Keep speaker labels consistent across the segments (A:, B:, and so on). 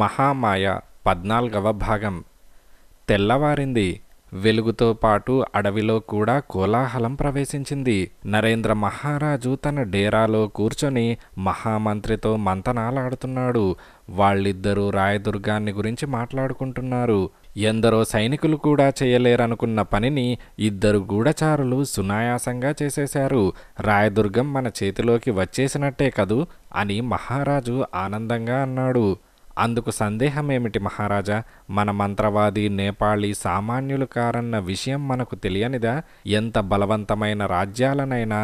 A: మహామాయ పద్నాలుగవ భాగం తెల్లవారింది వెలుగుతో పాటు అడవిలో కూడా కోలాహలం ప్రవేశించింది నరేంద్ర మహారాజు తన డేరాలో కూర్చొని మహామంత్రితో మంతనాలాడుతున్నాడు వాళ్ళిద్దరూ రాయదుర్గాన్ని గురించి మాట్లాడుకుంటున్నారు ఎందరో సైనికులు కూడా చేయలేరనుకున్న పనిని ఇద్దరు గూఢచారులు సునాయాసంగా చేసేశారు రాయదుర్గం మన చేతిలోకి వచ్చేసినట్టే కదూ అని మహారాజు ఆనందంగా అన్నాడు అందుకు సందేహమేమిటి మహారాజా మన మంత్రవాది నేపాళీ సామాన్యులు కారన్న విషయం మనకు తెలియనిదా ఎంత బలవంతమైన రాజ్యాలనైనా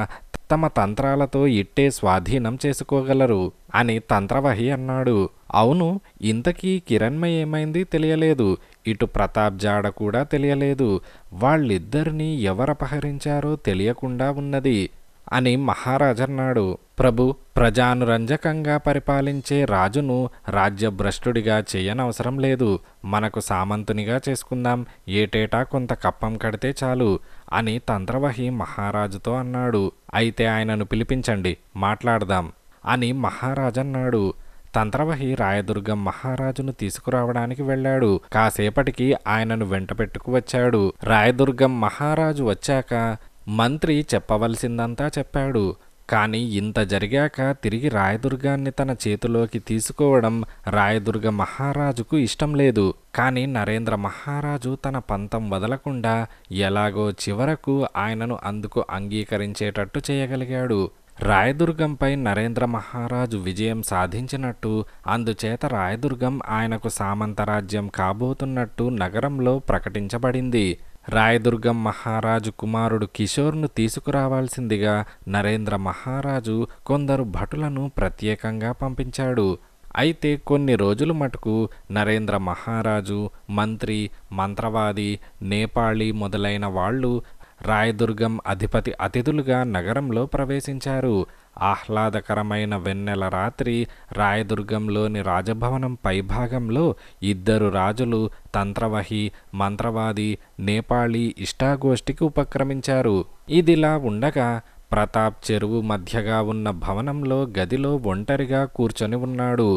A: తమ తంత్రాలతో ఇట్టే స్వాధీనం చేసుకోగలరు అని తంత్రవహి అన్నాడు అవును ఇంతకీ కిరణ్మయ ఏమైంది తెలియలేదు ఇటు ప్రతాప్ జాడ కూడా తెలియలేదు వాళ్ళిద్దరినీ ఎవరపహరించారో తెలియకుండా ఉన్నది అని మహారాజన్నాడు ప్రభు ప్రజానురంజకంగా పరిపాలించే రాజును రాజ్యభ్రష్టుడిగా చేయనవసరం లేదు మనకు సామంతునిగా చేసుకుందాం ఏటేటా కొంత కప్పం కడితే చాలు అని తంత్రవహి మహారాజుతో అన్నాడు అయితే ఆయనను పిలిపించండి మాట్లాడదాం అని మహారాజన్నాడు తంత్రవహి రాయదుర్గం మహారాజును తీసుకురావడానికి వెళ్ళాడు కాసేపటికి ఆయనను వెంట పెట్టుకు వచ్చాడు రాయదుర్గం మహారాజు వచ్చాక మంత్రి చెప్పవలసిందంతా చెప్పాడు కానీ ఇంత జరిగాక తిరిగి రాయదుర్గాన్ని తన చేతిలోకి తీసుకోవడం రాయదుర్గ మహారాజుకు ఇష్టం లేదు కానీ నరేంద్ర మహారాజు తన పంతం వదలకుండా ఎలాగో చివరకు ఆయనను అందుకు అంగీకరించేటట్టు చేయగలిగాడు రాయదుర్గంపై నరేంద్ర మహారాజు విజయం సాధించినట్టు అందుచేత రాయదుర్గం ఆయనకు సామంతరాజ్యం కాబోతున్నట్టు నగరంలో ప్రకటించబడింది రాయదుర్గం మహారాజు కుమారుడు కిషోర్ను తీసుకురావాల్సిందిగా నరేంద్ర మహారాజు కొందరు భటులను ప్రత్యేకంగా పంపించాడు అయితే కొన్ని రోజులు మటుకు నరేంద్ర మహారాజు మంత్రి మంత్రవాది నేపాళీ మొదలైన వాళ్ళు రాయదుర్గం అధిపతి అతిథులుగా నగరంలో ప్రవేశించారు ఆహ్లాదకరమైన వెన్నెల రాత్రి రాయదుర్గంలోని రాజభవనం పైభాగంలో ఇద్దరు రాజులు తంత్రవహి మంత్రవాది నేపాళీ ఇష్టాగోష్ఠికి ఉపక్రమించారు ఇదిలా ఉండగా ప్రతాప్ చెరువు మధ్యగా ఉన్న భవనంలో గదిలో ఒంటరిగా కూర్చొని ఉన్నాడు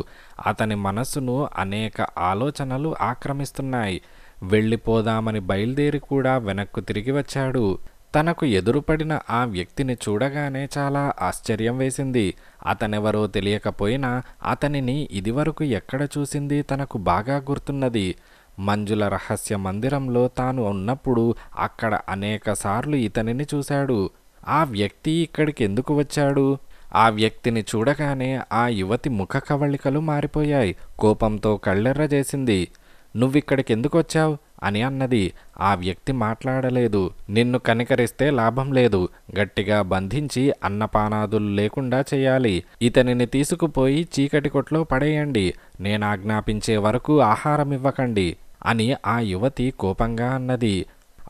A: అతని మనస్సును అనేక ఆలోచనలు ఆక్రమిస్తున్నాయి వెళ్ళిపోదామని బయలుదేరి కూడా వెనక్కు తిరిగి వచ్చాడు తనకు ఎదురుపడిన ఆ వ్యక్తిని చూడగానే చాలా ఆశ్చర్యం వేసింది అతనెవరో తెలియకపోయినా అతనిని ఇదివరకు ఎక్కడ చూసింది తనకు బాగా గుర్తున్నది మంజుల రహస్య మందిరంలో తాను ఉన్నప్పుడు అక్కడ అనేకసార్లు ఇతనిని చూశాడు ఆ వ్యక్తి ఇక్కడికి ఎందుకు వచ్చాడు ఆ వ్యక్తిని చూడగానే ఆ యువతి ముఖ కవళికలు మారిపోయాయి కోపంతో కళ్ళెర్ర చేసింది నువ్విక్కడికి ఎందుకు వచ్చావు అని అన్నది ఆ వ్యక్తి మాట్లాడలేదు నిన్ను కనికరిస్తే లాభం లేదు గట్టిగా బంధించి అన్నపానాదులు లేకుండా చేయాలి ఇతనిని తీసుకుపోయి చీకటి కొట్లో పడేయండి నేను ఆజ్ఞాపించే వరకు ఆహారం ఇవ్వకండి అని ఆ యువతి కోపంగా అన్నది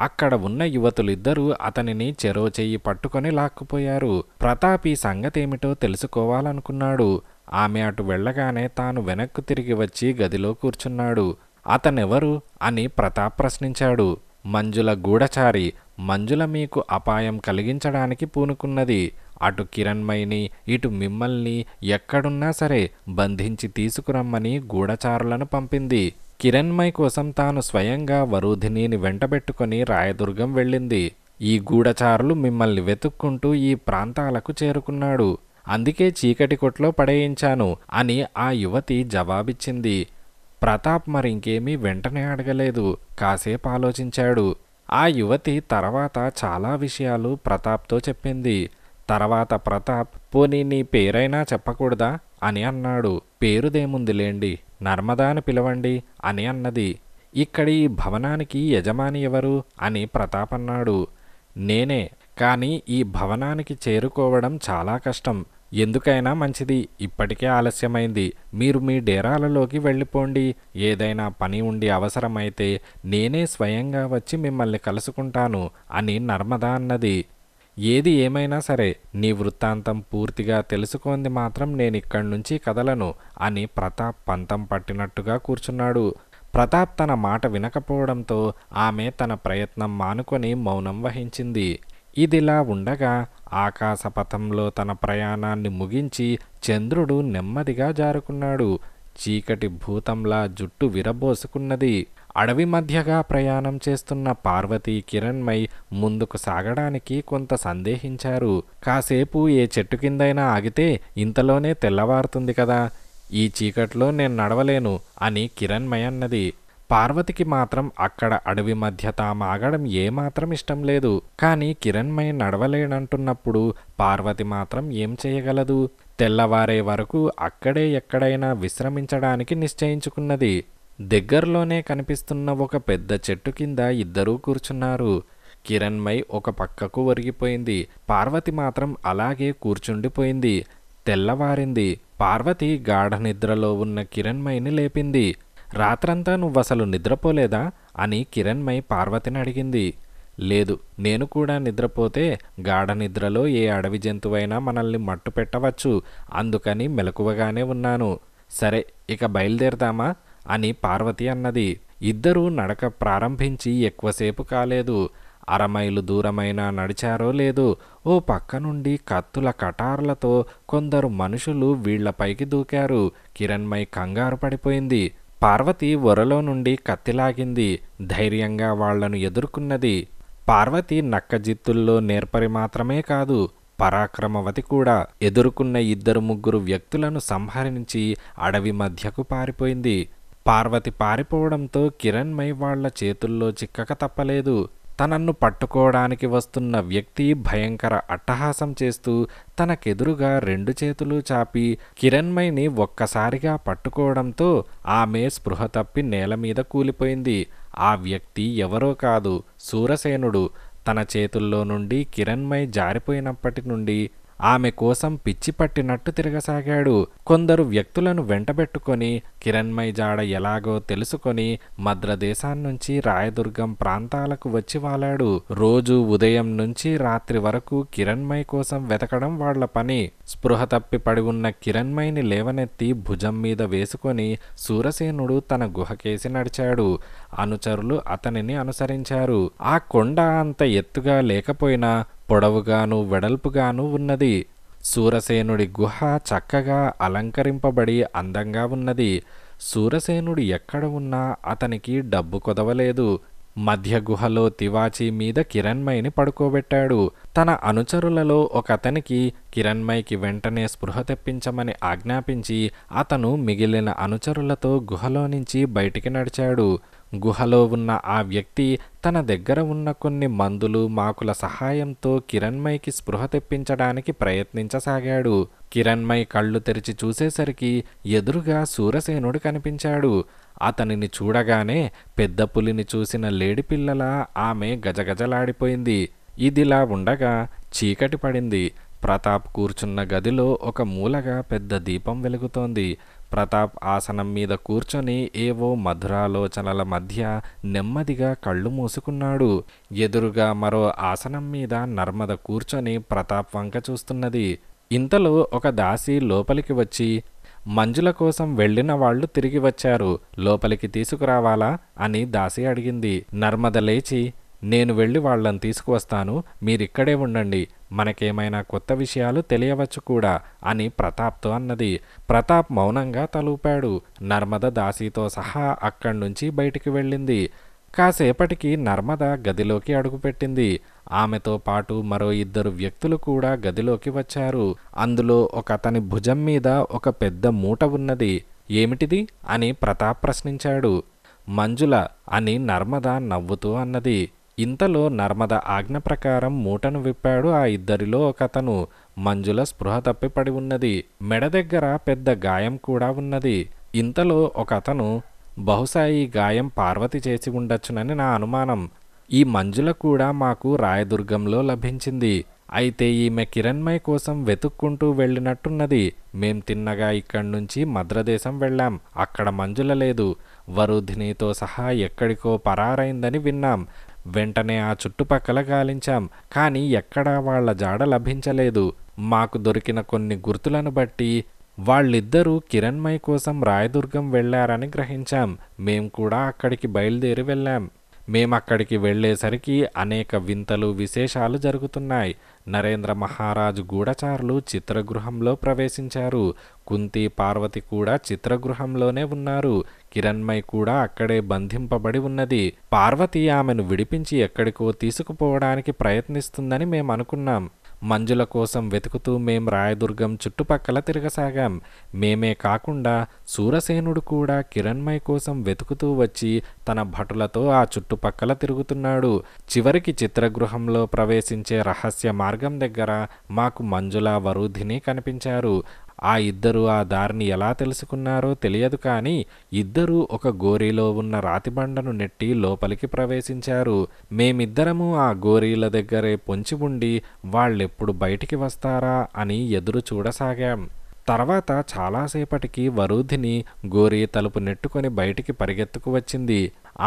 A: అక్కడ ఉన్న యువతులిద్దరూ అతనిని చెరో చెయ్యి పట్టుకొని లాక్కుపోయారు ప్రతాప్ ఈ సంగతేమిటో తెలుసుకోవాలనుకున్నాడు ఆమె అటు వెళ్ళగానే తాను వెనక్కు తిరిగి వచ్చి గదిలో కూర్చున్నాడు అతనెవరు అని ప్రతాప్ ప్రశ్నించాడు మంజుల గూఢచారి మంజుల మీకు అపాయం కలిగించడానికి పూనుకున్నది అటు కిరణ్మయిని ఇటు మిమ్మల్ని ఎక్కడున్నా సరే బంధించి తీసుకురమ్మని గూఢచారులను పంపింది కిరణ్మయ్ కోసం తాను స్వయంగా వరుధినిని వెంటబెట్టుకుని రాయదుర్గం వెళ్ళింది ఈ గూఢచారులు మిమ్మల్ని వెతుక్కుంటూ ఈ ప్రాంతాలకు చేరుకున్నాడు అందుకే చీకటి కొట్లో పడేయించాను అని ఆ యువతి జవాబిచ్చింది ప్రతాప్ మరింకేమీ వెంటనే అడగలేదు కాసేపు ఆలోచించాడు ఆ యువతి తర్వాత చాలా విషయాలు ప్రతాప్తో చెప్పింది తర్వాత ప్రతాప్ పోనీ నీ పేరైనా చెప్పకూడదా అని అన్నాడు పేరుదేముందిలేండి నర్మదా అని పిలవండి అని అన్నది ఇక్కడి భవనానికి యజమాని ఎవరు అని ప్రతాప్ అన్నాడు నేనే కానీ ఈ భవనానికి చేరుకోవడం చాలా కష్టం ఎందుకైనా మంచిది ఇప్పటికే ఆలస్యమైంది మీరు మీ డేరాలలోకి వెళ్ళిపోండి ఏదైనా పని ఉండి అవసరమైతే నేనే స్వయంగా వచ్చి మిమ్మల్ని కలుసుకుంటాను అని నర్మదా అన్నది ఏది ఏమైనా సరే నీ వృత్తాంతం పూర్తిగా తెలుసుకుంది మాత్రం నేనిక్కడి నుంచి కదలను అని ప్రతాప్ పంతం పట్టినట్టుగా కూర్చున్నాడు ప్రతాప్ తన మాట వినకపోవడంతో ఆమె తన ప్రయత్నం మానుకొని మౌనం వహించింది ఇదిలా ఉండగా ఆకాశపథంలో తన ప్రయాణాన్ని ముగించి చంద్రుడు నెమ్మదిగా జారుకున్నాడు చీకటి భూతంలా జుట్టు విరబోసుకున్నది అడవి మధ్యగా ప్రయాణం చేస్తున్న పార్వతి కిరణ్మై ముందుకు సాగడానికి కొంత సందేహించారు కాసేపు ఏ చెట్టు కిందైనా ఆగితే ఇంతలోనే తెల్లవారుతుంది కదా ఈ చీకట్లో నేను నడవలేను అని కిరణ్మై అన్నది పార్వతికి మాత్రం అక్కడ అడవి మధ్య తామాగడం ఏమాత్రం ఇష్టం లేదు కానీ కిరణ్మయ నడవలేడంటున్నప్పుడు పార్వతి మాత్రం ఏం చేయగలదు తెల్లవారే వరకు అక్కడే ఎక్కడైనా విశ్రమించడానికి నిశ్చయించుకున్నది దగ్గరలోనే కనిపిస్తున్న ఒక పెద్ద చెట్టు కింద ఇద్దరూ కూర్చున్నారు కిరణ్మై ఒక పక్కకు ఒరిగిపోయింది పార్వతి మాత్రం అలాగే కూర్చుండిపోయింది తెల్లవారింది పార్వతి గాఢ నిద్రలో ఉన్న కిరణ్మైని లేపింది రాత్రంతా నువ్వు అసలు నిద్రపోలేదా అని కిరణ్మై పార్వతిని అడిగింది లేదు నేను కూడా నిద్రపోతే గాఢ నిద్రలో ఏ అడవి జంతువైనా మనల్ని మట్టు పెట్టవచ్చు అందుకని మెలకువగానే ఉన్నాను సరే ఇక బయలుదేరదామా అని పార్వతి అన్నది ఇద్దరూ నడక ప్రారంభించి ఎక్కువసేపు కాలేదు అరమైలు దూరమైనా నడిచారో లేదు ఓ పక్క నుండి కత్తుల కటార్లతో కొందరు మనుషులు వీళ్లపైకి దూకారు కిరణ్మై కంగారు పడిపోయింది పార్వతి వరలో నుండి కత్తిలాగింది ధైర్యంగా వాళ్లను ఎదుర్కొన్నది పార్వతి నక్కజిత్తుల్లో నేర్పరి మాత్రమే కాదు పరాక్రమవతి కూడా ఎదుర్కొన్న ఇద్దరు ముగ్గురు వ్యక్తులను సంహరించి అడవి మధ్యకు పారిపోయింది పార్వతి పారిపోవడంతో కిరణ్మై వాళ్ల చేతుల్లో చిక్కక తప్పలేదు తనన్ను పట్టుకోవడానికి వస్తున్న వ్యక్తి భయంకర అట్టహాసం చేస్తూ తనకెదురుగా రెండు చేతులు చాపి కిరణ్మయిని ఒక్కసారిగా పట్టుకోవడంతో ఆమె స్పృహ తప్పి నేల మీద కూలిపోయింది ఆ వ్యక్తి ఎవరో కాదు సూరసేనుడు తన చేతుల్లో నుండి కిరణ్మయ్ జారిపోయినప్పటి నుండి ఆమె కోసం పిచ్చి పట్టినట్టు తిరగసాగాడు కొందరు వ్యక్తులను వెంటబెట్టుకొని కిరణ్మయ్ జాడ ఎలాగో తెలుసుకొని మద్రదేశాన్నుంచి రాయదుర్గం ప్రాంతాలకు వచ్చి వాలాడు రోజూ ఉదయం నుంచి రాత్రి వరకు కిరణ్మయ్ కోసం వెతకడం వాళ్ల పని స్పృహ తప్పి పడి ఉన్న కిరణ్మయ్ని లేవనెత్తి భుజం మీద వేసుకొని సూరసేనుడు తన గుహకేసి నడిచాడు అనుచరులు అతనిని అనుసరించారు ఆ కొండ అంత ఎత్తుగా లేకపోయినా పొడవుగాను వెడల్పుగాను ఉన్నది సూరసేనుడి గుహ చక్కగా అలంకరింపబడి అందంగా ఉన్నది సూరసేనుడు ఎక్కడ ఉన్నా అతనికి డబ్బు కొదవలేదు మధ్య గుహలో తివాచీ మీద కిరణ్మయిని పడుకోబెట్టాడు తన అనుచరులలో ఒకతనికి కిరణ్మయికి వెంటనే స్పృహ తెప్పించమని ఆజ్ఞాపించి అతను మిగిలిన అనుచరులతో గుహలో నుంచి బయటికి నడిచాడు గుహలో ఉన్న ఆ వ్యక్తి తన దగ్గర ఉన్న కొన్ని మందులు మాకుల సహాయంతో కిరణ్మయ్కి స్పృహ తెప్పించడానికి ప్రయత్నించసాగాడు కిరణ్మయ్ కళ్ళు తెరిచి చూసేసరికి ఎదురుగా సూరసేనుడు కనిపించాడు అతనిని చూడగానే పెద్ద పులిని చూసిన లేడిపిల్లలా ఆమె గజగజలాడిపోయింది ఇదిలా ఉండగా చీకటి పడింది ప్రతాప్ కూర్చున్న గదిలో ఒక మూలగా పెద్ద దీపం వెలుగుతోంది ప్రతాప్ ఆసనం మీద కూర్చొని ఏవో మధురాలోచనల మధ్య నెమ్మదిగా కళ్ళు మూసుకున్నాడు ఎదురుగా మరో ఆసనం మీద నర్మద కూర్చొని ప్రతాప్ వంక చూస్తున్నది ఇంతలో ఒక దాసి లోపలికి వచ్చి మంజుల కోసం వెళ్ళిన వాళ్ళు తిరిగి వచ్చారు లోపలికి తీసుకురావాలా అని దాసి అడిగింది నర్మద లేచి నేను వెళ్ళి వాళ్ళని తీసుకువస్తాను మీరిక్కడే ఉండండి మనకేమైనా కొత్త విషయాలు తెలియవచ్చు కూడా అని ప్రతాప్తో అన్నది ప్రతాప్ మౌనంగా తలూపాడు నర్మద దాసితో సహా అక్కడి నుంచి బయటికి వెళ్ళింది కాసేపటికి నర్మద గదిలోకి అడుగుపెట్టింది ఆమెతో పాటు మరో ఇద్దరు వ్యక్తులు కూడా గదిలోకి వచ్చారు అందులో ఒక అతని భుజం మీద ఒక పెద్ద మూట ఉన్నది ఏమిటిది అని ప్రతాప్ ప్రశ్నించాడు మంజుల అని నర్మద నవ్వుతూ అన్నది ఇంతలో నర్మద ఆజ్ఞ ప్రకారం మూటను విప్పాడు ఆ ఇద్దరిలో ఒకతను మంజుల స్పృహ తప్పిపడి ఉన్నది మెడ దగ్గర పెద్ద గాయం కూడా ఉన్నది ఇంతలో ఒకతను బహుశా ఈ గాయం పార్వతి చేసి ఉండొచ్చునని నా అనుమానం ఈ మంజుల కూడా మాకు రాయదుర్గంలో లభించింది అయితే ఈమె కిరణ్మయ్ కోసం వెతుక్కుంటూ వెళ్ళినట్టున్నది మేం తిన్నగా ఇక్కడి నుంచి మద్రదేశం వెళ్ళాం అక్కడ మంజుల లేదు వరుధినితో సహా ఎక్కడికో పరారైందని విన్నాం వెంటనే ఆ చుట్టుపక్కల గాలించాం కానీ ఎక్కడా వాళ్ల జాడ లభించలేదు మాకు దొరికిన కొన్ని గుర్తులను బట్టి వాళ్ళిద్దరూ కిరణ్మయ్ కోసం రాయదుర్గం వెళ్లారని గ్రహించాం మేం కూడా అక్కడికి బయలుదేరి వెళ్ళాం మేమక్కడికి వెళ్లేసరికి అనేక వింతలు విశేషాలు జరుగుతున్నాయి నరేంద్ర మహారాజు గూఢచారులు చిత్రగృహంలో ప్రవేశించారు కుంతి పార్వతి కూడా చిత్రగృహంలోనే ఉన్నారు కిరణ్మయ్ కూడా అక్కడే బంధింపబడి ఉన్నది పార్వతి ఆమెను విడిపించి ఎక్కడికో తీసుకుపోవడానికి ప్రయత్నిస్తుందని మేమనుకున్నాం మంజుల కోసం వెతుకుతూ మేం రాయదుర్గం చుట్టుపక్కల తిరగసాగాం మేమే కాకుండా సూరసేనుడు కూడా కిరణ్మయ్ కోసం వెతుకుతూ వచ్చి తన భటులతో ఆ చుట్టుపక్కల తిరుగుతున్నాడు చివరికి చిత్రగృహంలో ప్రవేశించే రహస్య మార్గం దగ్గర మాకు మంజుల వరూధిని కనిపించారు ఆ ఇద్దరు ఆ దారిని ఎలా తెలుసుకున్నారో తెలియదు కానీ ఇద్దరూ ఒక గోరీలో ఉన్న రాతిబండను నెట్టి లోపలికి ప్రవేశించారు మేమిద్దరము ఆ గోరీల దగ్గరే పొంచి ఉండి వాళ్ళెప్పుడు బయటికి వస్తారా అని ఎదురు చూడసాగాం తర్వాత చాలాసేపటికి వరూధిని గోరి తలుపు నెట్టుకొని బయటికి పరిగెత్తుకు వచ్చింది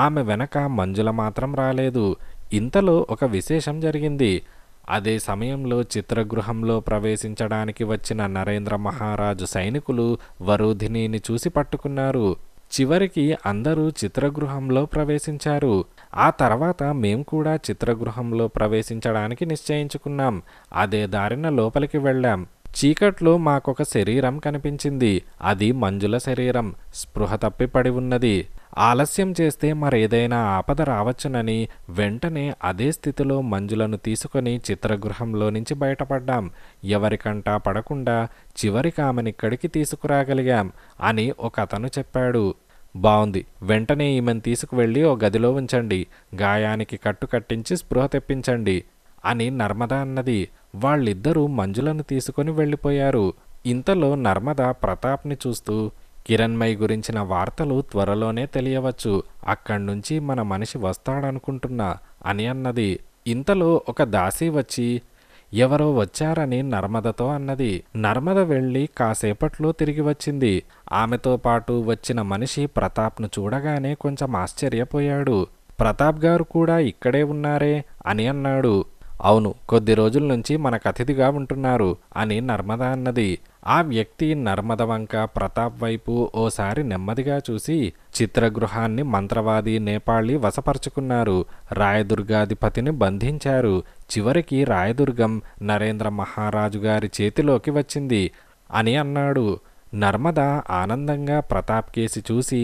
A: ఆమె వెనక మంజుల మాత్రం రాలేదు ఇంతలో ఒక విశేషం జరిగింది అదే సమయంలో చిత్రగృహంలో ప్రవేశించడానికి వచ్చిన నరేంద్ర మహారాజు సైనికులు వరుధినిని చూసి పట్టుకున్నారు చివరికి అందరూ చిత్రగృహంలో ప్రవేశించారు ఆ తర్వాత మేం కూడా చిత్రగృహంలో ప్రవేశించడానికి నిశ్చయించుకున్నాం అదే దారిన లోపలికి వెళ్ళాం చీకట్లో మాకొక శరీరం కనిపించింది అది మంజుల శరీరం స్పృహ తప్పి పడి ఉన్నది ఆలస్యం చేస్తే మరేదైనా ఆపద రావచ్చునని వెంటనే అదే స్థితిలో మంజులను తీసుకొని చిత్రగృహంలో నుంచి బయటపడ్డాం ఎవరికంటా పడకుండా చివరికి ఆమెనిక్కడికి తీసుకురాగలిగాం అని ఒక అతను చెప్పాడు బాగుంది వెంటనే ఈమెను తీసుకువెళ్ళి ఓ గదిలో ఉంచండి గాయానికి కట్టు కట్టించి స్పృహ తెప్పించండి అని నర్మద అన్నది వాళ్ళిద్దరూ మంజులను తీసుకొని వెళ్ళిపోయారు ఇంతలో నర్మద ప్రతాప్ని చూస్తూ కిరణ్మయ్ గురించిన వార్తలు త్వరలోనే తెలియవచ్చు అక్కడి నుంచి మన మనిషి వస్తాడనుకుంటున్నా అని అన్నది ఇంతలో ఒక దాసి వచ్చి ఎవరో వచ్చారని నర్మదతో అన్నది నర్మద వెళ్ళి కాసేపట్లో తిరిగి వచ్చింది ఆమెతో పాటు వచ్చిన మనిషి ప్రతాప్ను చూడగానే కొంచెం ఆశ్చర్యపోయాడు ప్రతాప్ గారు కూడా ఇక్కడే ఉన్నారే అని అన్నాడు అవును కొద్ది రోజుల నుంచి మనకు అతిథిగా ఉంటున్నారు అని నర్మద అన్నది ఆ వ్యక్తి నర్మద వంక ప్రతాప్ వైపు ఓసారి నెమ్మదిగా చూసి చిత్రగృహాన్ని మంత్రవాది నేపాళి వశపరుచుకున్నారు రాయదుర్గాధిపతిని బంధించారు చివరికి రాయదుర్గం నరేంద్ర మహారాజు గారి చేతిలోకి వచ్చింది అని అన్నాడు నర్మద ఆనందంగా ప్రతాప్ కేసి చూసి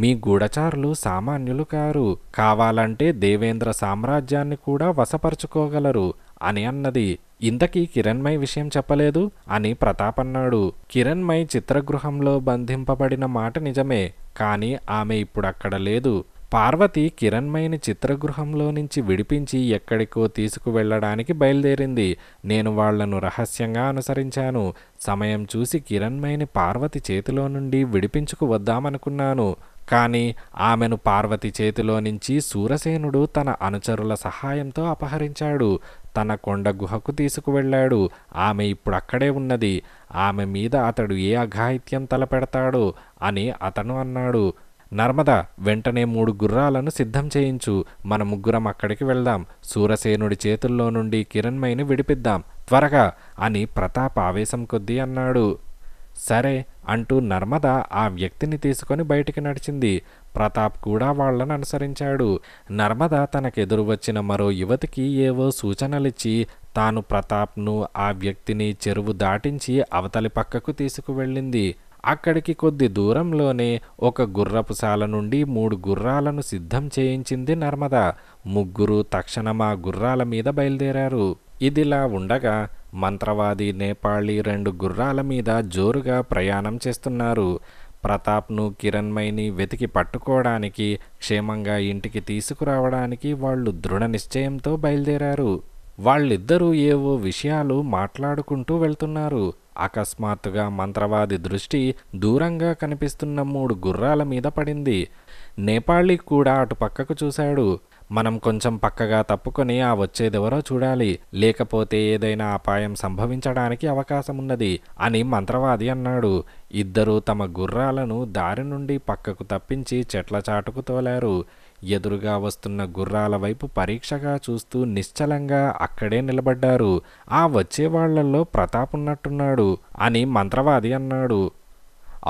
A: మీ గూఢచారులు సామాన్యులు కారు కావాలంటే దేవేంద్ర సామ్రాజ్యాన్ని కూడా వశపరుచుకోగలరు అని అన్నది ఇంతకీ కిరణ్మయ్ విషయం చెప్పలేదు అని ప్రతాపన్నాడు కిరణ్మయ్ చిత్రగృహంలో బంధింపబడిన మాట నిజమే కానీ ఆమె ఇప్పుడక్కడ లేదు పార్వతి కిరణ్మయిని చిత్రగృహంలో నుంచి విడిపించి ఎక్కడికో తీసుకువెళ్ళడానికి బయలుదేరింది నేను వాళ్లను రహస్యంగా అనుసరించాను సమయం చూసి కిరణ్మయ్ని పార్వతి చేతిలో నుండి విడిపించుకు వద్దామనుకున్నాను కానీ ఆమెను పార్వతి చేతిలో నుంచి సూరసేనుడు తన అనుచరుల సహాయంతో అపహరించాడు తన కొండ గుహకు తీసుకువెళ్ళాడు ఆమె ఇప్పుడు అక్కడే ఉన్నది ఆమె మీద అతడు ఏ అఘాయిత్యం తలపెడతాడు అని అతను అన్నాడు నర్మద వెంటనే మూడు గుర్రాలను సిద్ధం చేయించు మన ముగ్గురం అక్కడికి వెళ్దాం సూరసేనుడి చేతుల్లో నుండి కిరణ్మయిని విడిపిద్దాం త్వరగా అని ప్రతాప్ ఆవేశం కొద్దీ అన్నాడు సరే అంటూ నర్మద ఆ వ్యక్తిని తీసుకొని బయటికి నడిచింది ప్రతాప్ కూడా వాళ్లను అనుసరించాడు నర్మద తనకెదురు వచ్చిన మరో యువతికి ఏవో సూచనలిచ్చి తాను ప్రతాప్ను ఆ వ్యక్తిని చెరువు దాటించి అవతలి పక్కకు తీసుకువెళ్ళింది అక్కడికి కొద్ది దూరంలోనే ఒక గుర్రపుశాల నుండి మూడు గుర్రాలను సిద్ధం చేయించింది నర్మద ముగ్గురు తక్షణమా గుర్రాల మీద బయలుదేరారు ఇదిలా ఉండగా మంత్రవాది నేపాళీ రెండు గుర్రాల మీద జోరుగా ప్రయాణం చేస్తున్నారు ప్రతాప్ను కిరణ్మయిని వెతికి పట్టుకోవడానికి క్షేమంగా ఇంటికి తీసుకురావడానికి వాళ్ళు దృఢ నిశ్చయంతో బయలుదేరారు వాళ్ళిద్దరూ ఏవో విషయాలు మాట్లాడుకుంటూ వెళ్తున్నారు అకస్మాత్తుగా మంత్రవాది దృష్టి దూరంగా కనిపిస్తున్న మూడు గుర్రాల మీద పడింది నేపాళీ కూడా అటు పక్కకు చూశాడు మనం కొంచెం పక్కగా తప్పుకొని ఆ వచ్చేదెవరో చూడాలి లేకపోతే ఏదైనా అపాయం సంభవించడానికి అవకాశం ఉన్నది అని మంత్రవాది అన్నాడు ఇద్దరూ తమ గుర్రాలను దారి నుండి పక్కకు తప్పించి చెట్ల చాటుకు తోలారు ఎదురుగా వస్తున్న గుర్రాల వైపు పరీక్షగా చూస్తూ నిశ్చలంగా అక్కడే నిలబడ్డారు ఆ వచ్చేవాళ్లల్లో ప్రతాప్ ఉన్నట్టున్నాడు అని మంత్రవాది అన్నాడు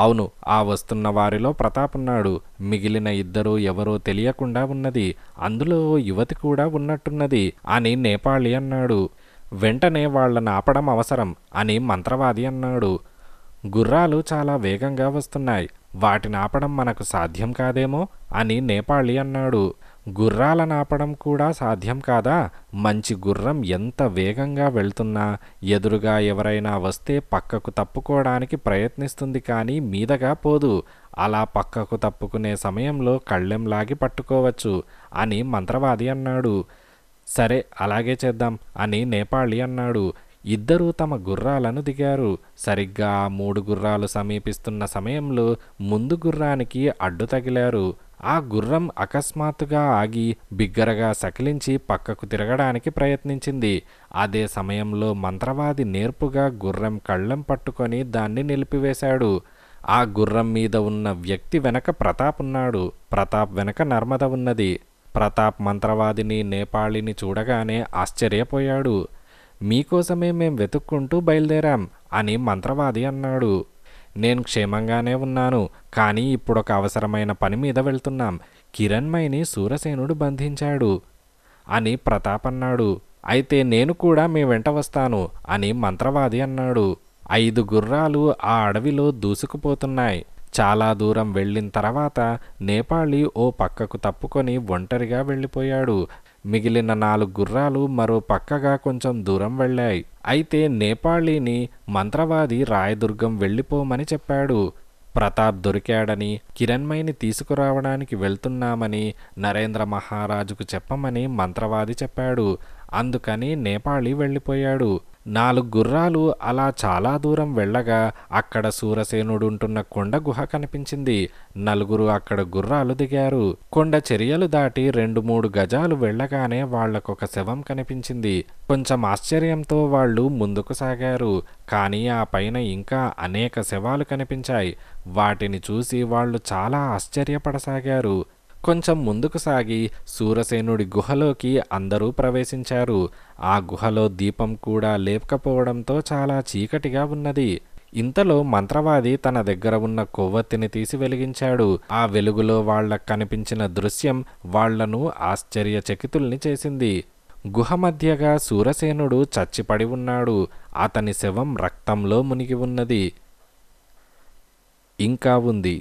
A: అవును ఆ వస్తున్న వారిలో ప్రతాపున్నాడు మిగిలిన ఇద్దరు ఎవరో తెలియకుండా ఉన్నది అందులో యువతి కూడా ఉన్నట్టున్నది అని నేపాళి అన్నాడు వెంటనే వాళ్లను ఆపడం అవసరం అని మంత్రవాది అన్నాడు గుర్రాలు చాలా వేగంగా వస్తున్నాయి వాటిని ఆపడం మనకు సాధ్యం కాదేమో అని నేపాళి అన్నాడు గుర్రాలను నాపడం కూడా సాధ్యం కాదా మంచి గుర్రం ఎంత వేగంగా వెళ్తున్నా ఎదురుగా ఎవరైనా వస్తే పక్కకు తప్పుకోవడానికి ప్రయత్నిస్తుంది కానీ మీదగా పోదు అలా పక్కకు తప్పుకునే సమయంలో కళ్ళెంలాగి పట్టుకోవచ్చు అని మంత్రవాది అన్నాడు సరే అలాగే చేద్దాం అని నేపాళి అన్నాడు ఇద్దరూ తమ గుర్రాలను దిగారు సరిగ్గా మూడు గుర్రాలు సమీపిస్తున్న సమయంలో ముందు గుర్రానికి అడ్డు తగిలారు ఆ గుర్రం అకస్మాత్తుగా ఆగి బిగ్గరగా సకిలించి పక్కకు తిరగడానికి ప్రయత్నించింది అదే సమయంలో మంత్రవాది నేర్పుగా గుర్రం కళ్ళెం పట్టుకొని దాన్ని నిలిపివేశాడు ఆ గుర్రం మీద ఉన్న వ్యక్తి వెనక ప్రతాప్ ఉన్నాడు ప్రతాప్ వెనక నర్మద ఉన్నది ప్రతాప్ మంత్రవాదిని నేపాళిని చూడగానే ఆశ్చర్యపోయాడు మీకోసమే మేం వెతుక్కుంటూ బయలుదేరాం అని మంత్రవాది అన్నాడు నేను క్షేమంగానే ఉన్నాను కానీ ఇప్పుడొక అవసరమైన పని మీద వెళ్తున్నాం కిరణ్మయిని సూరసేనుడు బంధించాడు అని ప్రతాప్ అన్నాడు అయితే నేను కూడా మీ వెంట వస్తాను అని మంత్రవాది అన్నాడు ఐదు గుర్రాలు ఆ అడవిలో దూసుకుపోతున్నాయి చాలా దూరం వెళ్ళిన తర్వాత నేపాళి ఓ పక్కకు తప్పుకొని ఒంటరిగా వెళ్ళిపోయాడు మిగిలిన నాలుగు గుర్రాలు మరో పక్కగా కొంచెం దూరం వెళ్ళాయి అయితే నేపాళీని మంత్రవాది రాయదుర్గం వెళ్ళిపోమని చెప్పాడు ప్రతాప్ దొరికాడని కిరణ్మయిని తీసుకురావడానికి వెళ్తున్నామని నరేంద్ర మహారాజుకు చెప్పమని మంత్రవాది చెప్పాడు అందుకని నేపాళీ వెళ్ళిపోయాడు నాలుగు గుర్రాలు అలా చాలా దూరం వెళ్ళగా అక్కడ సూరసేనుడుంటున్న కొండ గుహ కనిపించింది నలుగురు అక్కడ గుర్రాలు దిగారు కొండ చర్యలు దాటి రెండు మూడు గజాలు వెళ్ళగానే వాళ్లకొక శవం కనిపించింది కొంచెం ఆశ్చర్యంతో వాళ్ళు ముందుకు సాగారు కానీ ఆ పైన ఇంకా అనేక శవాలు కనిపించాయి వాటిని చూసి వాళ్ళు చాలా ఆశ్చర్యపడసాగారు కొంచెం ముందుకు సాగి సూరసేనుడి గుహలోకి అందరూ ప్రవేశించారు ఆ గుహలో దీపం కూడా లేపకపోవడంతో చాలా చీకటిగా ఉన్నది ఇంతలో మంత్రవాది తన దగ్గర ఉన్న కొవ్వొత్తిని తీసి వెలిగించాడు ఆ వెలుగులో వాళ్లకు కనిపించిన దృశ్యం వాళ్లను ఆశ్చర్యచకితుల్ని చేసింది గుహ మధ్యగా సూరసేనుడు చచ్చిపడి ఉన్నాడు అతని శవం రక్తంలో మునిగి ఉన్నది ఇంకా ఉంది